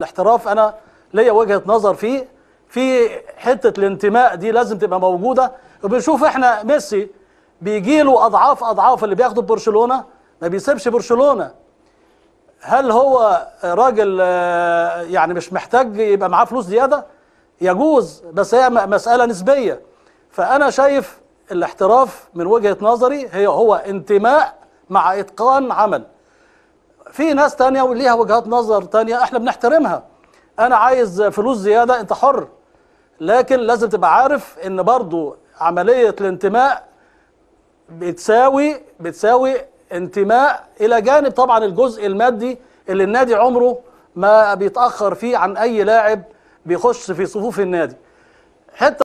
الاحتراف انا ليا وجهه نظر فيه في حته الانتماء دي لازم تبقى موجوده وبنشوف احنا ميسي بيجي له اضعاف اضعاف اللي بياخده ببرشلونه ما بيسيبش برشلونه هل هو راجل آه، يعني مش محتاج يبقى معاه فلوس زياده يجوز بس هي مساله نسبيه فانا شايف الاحتراف من وجهه نظري هي هو انتماء مع اتقان عمل في ناس تانية وليها وجهات نظر تانية احنا بنحترمها انا عايز فلوس زيادة انت حر لكن لازم تبقى عارف ان برضو عملية الانتماء بتساوي بتساوي انتماء الى جانب طبعا الجزء المادي اللي النادي عمره ما بيتاخر فيه عن اي لاعب بيخش في صفوف النادي حته